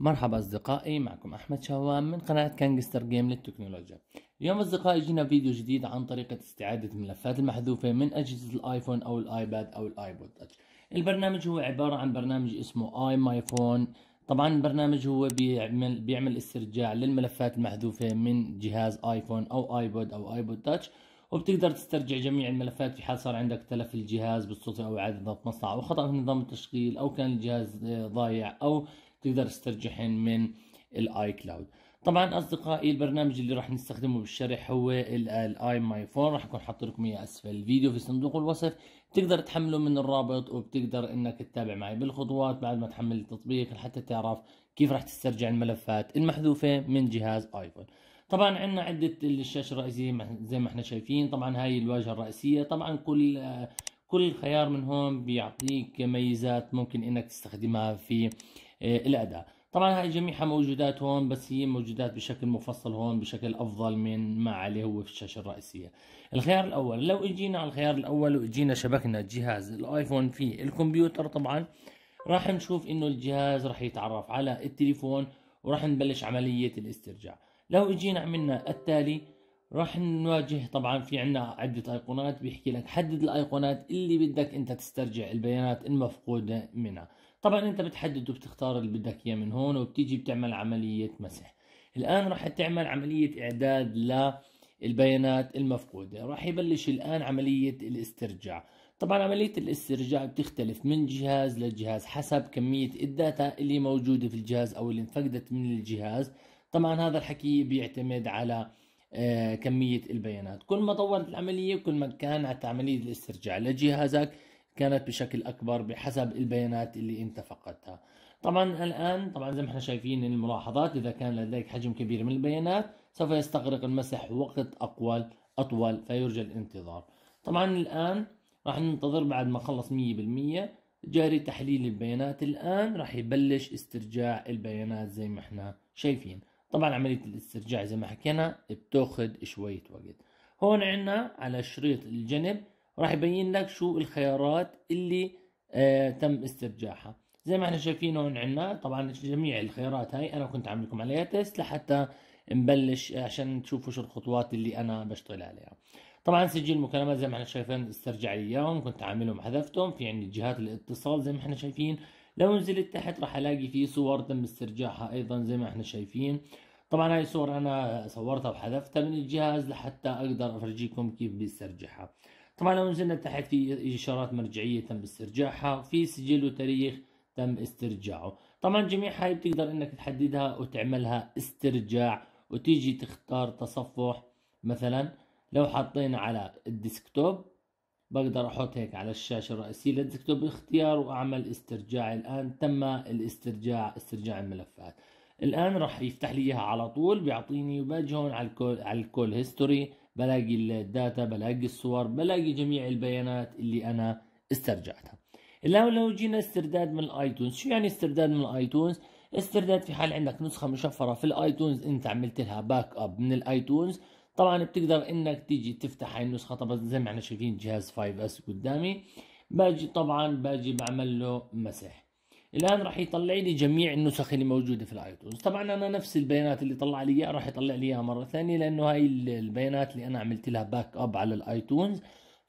مرحبا أصدقائي معكم أحمد شوام من قناة كانجستر جيم للتكنولوجيا اليوم أصدقائي جينا فيديو جديد عن طريقة استعادة الملفات المحذوفة من أجهزة الآيفون أو الآيباد أو الآيبود تاتش البرنامج هو عبارة عن برنامج اسمه آي ماي فون طبعا البرنامج هو بيعمل بيعمل استرجاع للملفات المحذوفة من جهاز آيفون أو آيبود أو آيبود تاتش وبتقدر تسترجع جميع الملفات في حال صار عندك تلف الجهاز بالصدفة أو إعادة ضبط مصنع أو خطأ في نظام التشغيل أو كان الجهاز آه، ضايع أو تقدر تسترجعهن من الاي كلاود طبعا اصدقائي البرنامج اللي راح نستخدمه بالشرح هو الاي ماي فون راح اكون حاط لكم اياه اسفل الفيديو في صندوق الوصف تقدر تحمله من الرابط وبتقدر انك تتابع معي بالخطوات بعد ما تحمل التطبيق لحتى تعرف كيف راح تسترجع الملفات المحذوفه من جهاز ايفون طبعا عندنا عده الشاشه الرئيسيه زي ما احنا شايفين طبعا هاي الواجهه الرئيسيه طبعا كل كل خيار من هون بيعطيك ميزات ممكن انك تستخدمها في إيه، الاداء طبعا هاي جميعها موجودات هون بس هي موجودات بشكل مفصل هون بشكل افضل من ما عليه هو في الشاشه الرئيسيه الخيار الاول لو اجينا على الخيار الاول واجينا شبكنا جهاز الايفون في الكمبيوتر طبعا راح نشوف انه الجهاز راح يتعرف على التليفون وراح نبلش عمليه الاسترجاع لو اجينا عملنا التالي راح نواجه طبعا في عنا عدة ايقونات بيحكي لك حدد الايقونات اللي بدك انت تسترجع البيانات المفقودة منها طبعا انت بتحدد وبتختار اللي بدك اياه من هون وبتيجي بتعمل عمليه مسح الان راح تعمل عمليه اعداد للبيانات المفقوده راح يبلش الان عمليه الاسترجاع طبعا عملية الاسترجاع بتختلف من جهاز لجهاز حسب كمية الداتا اللي موجودة في الجهاز أو اللي انفقدت من الجهاز طبعا هذا الحكي بيعتمد على آه، كمية البيانات كل ما طورت العملية كل ما كانت عملية الاسترجاع لجهازك كانت بشكل اكبر بحسب البيانات اللي انت فقدتها طبعا الان طبعا زي ما احنا شايفين الملاحظات اذا كان لديك حجم كبير من البيانات سوف يستغرق المسح وقت اقوال اطول فيرجى الانتظار طبعا الان راح ننتظر بعد ما خلص 100% جاري تحليل البيانات الان راح يبلش استرجاع البيانات زي ما احنا شايفين طبعا عملية الاسترجاع زي ما حكينا بتاخد شوية وقت هون عنا على شريط الجنب راح يبين لك شو الخيارات اللي آه تم استرجاعها زي ما احنا شايفين هون عنا طبعا جميع الخيارات هاي انا كنت عامل لكم عليها تيست لحتى نبلش عشان تشوفوا شو الخطوات اللي انا بشتغل عليها طبعا سجل مكالمات زي ما احنا شايفين استرجع لي اياهم كنت عاملهم حذفتهم في عندي جهات الاتصال زي ما احنا شايفين لو نزلت تحت راح الاقي في صور تم استرجاعها ايضا زي ما احنا شايفين طبعا هاي صور انا صورتها وحذفتها من الجهاز لحتى اقدر افرجيكم كيف بيسترجعها طبعا لو نزلنا تحت في إشارات مرجعية تم استرجاعها في سجل وتاريخ تم استرجاعه طبعا جميع هاي بتقدر انك تحددها وتعملها استرجاع وتيجي تختار تصفح مثلا لو حطينا على الديسكتوب بقدر احط هيك على الشاشة الرئيسية للديسكتوب اختيار واعمل استرجاع الان تم الاسترجاع استرجاع الملفات الان راح يفتح لي اياها على طول بيعطيني وباجي هون على الكول على الكول هيستوري بلاقي الداتا بلاقي الصور بلاقي جميع البيانات اللي انا استرجعتها الان لو جينا استرداد من الايتونز شو يعني استرداد من الايتونز استرداد في حال عندك نسخه مشفره في الايتونز انت عملت لها باك اب من الايتونز طبعا بتقدر انك تيجي تفتح هاي النسخه طبعا زي ما احنا شايفين جهاز 5 اس قدامي باجي طبعا باجي بعمل له مسح الان راح يطلع لي جميع النسخ اللي موجوده في الايتونز طبعا انا نفس البيانات اللي طلع لي اياها راح يطلع لي اياها مره ثانيه لانه هاي البيانات اللي انا عملت لها باك اب على الايتونز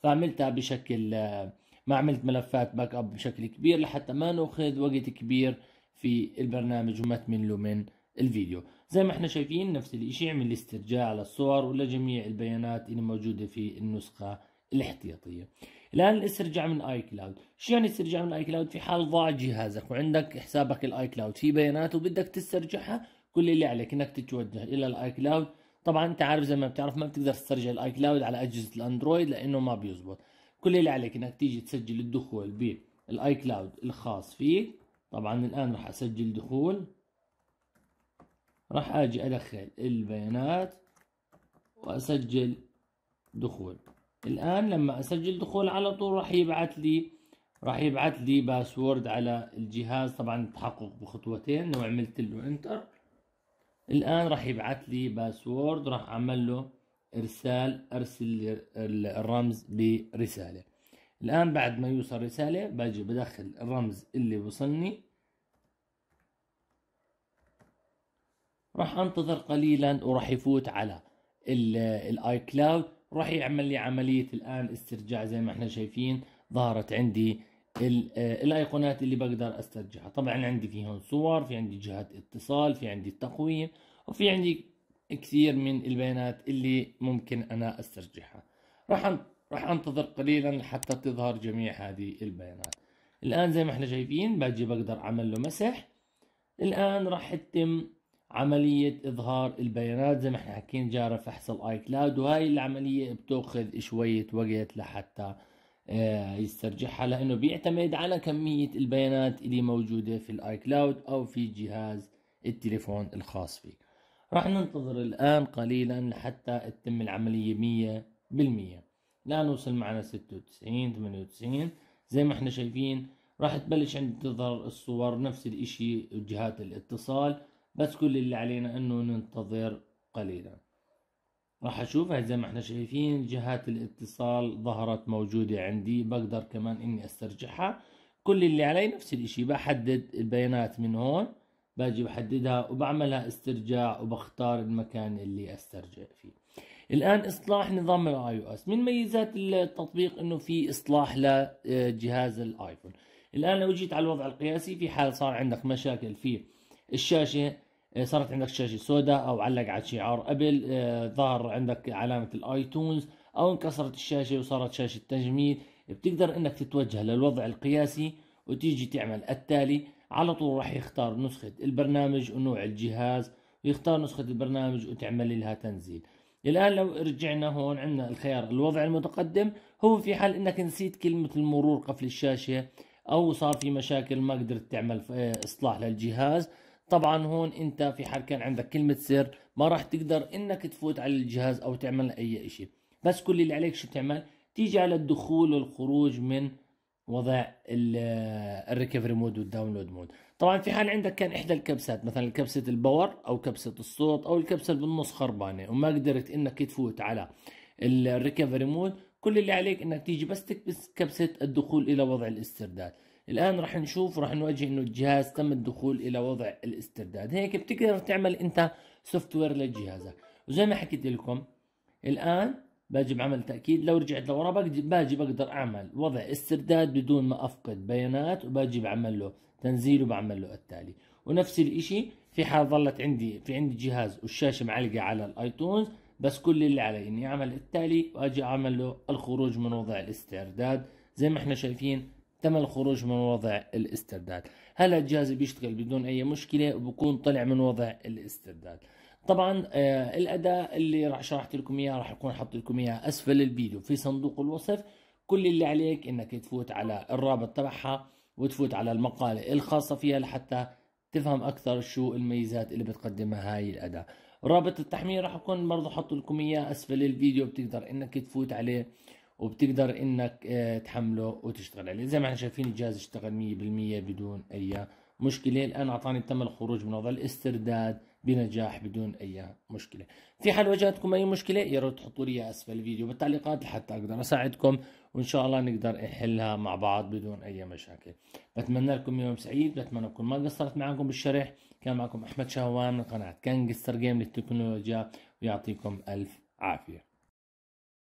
فعملتها بشكل آه، ما عملت ملفات باك اب بشكل كبير لحتى ما ناخذ وقت كبير في البرنامج وما تمله من الفيديو زي ما احنا شايفين نفس الشيء عمل لي استرجاع للصور ولجميع البيانات اللي موجوده في النسخه الاحتياطيه الان استرجاع من اي كلاود شو يعني استرجاع من اي كلاود في حال ضاع جهازك وعندك حسابك الاي كلاود في بيانات وبدك تسترجعها كل اللي عليك انك تتوجه الى الاي كلاود طبعا انت عارف زي ما بتعرف ما بتقدر تسترجع الاي كلاود على اجهزه الاندرويد لانه ما بيزبط كل اللي عليك انك تيجي تسجل الدخول بالاي كلاود الخاص فيك طبعا الان راح اسجل دخول راح اجي ادخل البيانات واسجل دخول الآن لما أسجل دخول على طول راح يبعث لي راح يبعث لي باسورد على الجهاز طبعا التحقق بخطوتين لو عملت له انتر الآن راح يبعث لي باسورد راح أعمل له إرسال أرسل الرمز برسالة الآن بعد ما يوصل رسالة باجي بدخل الرمز اللي وصلني راح أنتظر قليلا وراح يفوت على الاي كلاود راح يعمل لي عملية الآن استرجاع زي ما احنا شايفين ظهرت عندي آه، الايقونات اللي بقدر استرجعها طبعا عندي في هون صور في عندي جهات اتصال في عندي التقويم وفي عندي كثير من البيانات اللي ممكن انا استرجعها راح راح انتظر قليلا لحتى تظهر جميع هذه البيانات الان زي ما احنا شايفين باجي بقدر اعمل له مسح الان راح يتم عملية إظهار البيانات زي ما احنا حكينا جارة فحص الآي كلاود وهاي العملية بتأخذ شوية وقت لحتى آه، يسترجعها لأنه بيعتمد على كمية البيانات اللي موجودة في الآي كلاود أو في جهاز التليفون الخاص فيك راح ننتظر الآن قليلا لحتى تتم العملية مية بالمية لا نوصل معنا ستة وتسعين ثمانية وتسعين زي ما احنا شايفين راح تبلش عند تظهر الصور نفس الاشي جهات الاتصال بس كل اللي علينا انه ننتظر قليلا راح اشوفها زي ما احنا شايفين جهات الاتصال ظهرت موجودة عندي بقدر كمان اني استرجعها كل اللي علي نفس الاشي بحدد البيانات من هون باجي بحددها وبعملها استرجاع وبختار المكان اللي استرجع فيه الان اصلاح نظام الاي او اس من ميزات التطبيق انه في اصلاح لجهاز الايفون الان لو جيت على الوضع القياسي في حال صار عندك مشاكل في الشاشه إيه، صارت عندك شاشه سوداء او علق على شعار ابل إيه، ظهر عندك علامه الايتونز او انكسرت الشاشه وصارت شاشه تجميد بتقدر انك تتوجه للوضع القياسي وتيجي تعمل التالي على طول راح يختار نسخه البرنامج ونوع الجهاز ويختار نسخه البرنامج وتعمل لها تنزيل الان لو رجعنا هون عندنا الخيار الوضع المتقدم هو في حال انك نسيت كلمه المرور قفل الشاشه او صار في مشاكل ما قدرت تعمل إيه، اصلاح للجهاز طبعا هون انت في حال كان عندك كلمة سر ما راح تقدر انك تفوت على الجهاز او تعمل اي اشي بس كل اللي عليك شو بتعمل تيجي على الدخول والخروج من وضع الريكفري مود والداونلود مود طبعا في حال عندك كان احدى الكبسات مثلا كبسه الباور او كبسه الصوت او الكبسه اللي بالنص خربانه وما قدرت انك تفوت على الريكفري مود كل اللي عليك انك تيجي بس تكبس كبسه الدخول الى وضع الاسترداد الآن راح نشوف راح نواجه إنه الجهاز تم الدخول إلى وضع الاسترداد هيك بتقدر تعمل أنت سوفت وير لجهازك وزي ما حكيت لكم الآن باجي بعمل تأكيد لو رجعت لورا باجي بقدر أعمل وضع استرداد بدون ما أفقد بيانات وباجي بعمل له تنزيل وبعمل له التالي ونفس الإشي في حال ظلت عندي في عندي جهاز والشاشة معلقة على الآيتونز بس كل اللي علي إني أعمل التالي وأجي أعمل له الخروج من وضع الاسترداد زي ما احنا شايفين تم الخروج من وضع الاسترداد هلا الجهاز بيشتغل بدون اي مشكله وبكون طلع من وضع الاسترداد طبعا آه الاداء اللي راح شرحت لكم اياه راح اكون حاط لكم اياه اسفل الفيديو في صندوق الوصف كل اللي عليك انك تفوت على الرابط تبعها وتفوت على المقاله الخاصه فيها لحتى تفهم اكثر شو الميزات اللي بتقدمها هاي الاداه رابط التحميل راح اكون برضه حاط لكم اياه اسفل الفيديو بتقدر انك تفوت عليه وبتقدر انك آه، تحمله وتشتغل عليه زي ما احنا شايفين الجهاز اشتغل 100% بدون اي مشكله الان اعطاني تم الخروج من وضع الاسترداد بنجاح بدون اي مشكله في حال واجهتكم اي مشكله يا ريت تحطوا لي اسفل الفيديو بالتعليقات لحتى اقدر اساعدكم وان شاء الله نقدر نحلها مع بعض بدون اي مشاكل بتمنى لكم يوم سعيد بتمنى اكون ما قصرت معكم بالشرح كان معكم احمد شهوان من قناه كانجستر جيم للتكنولوجيا ويعطيكم الف عافيه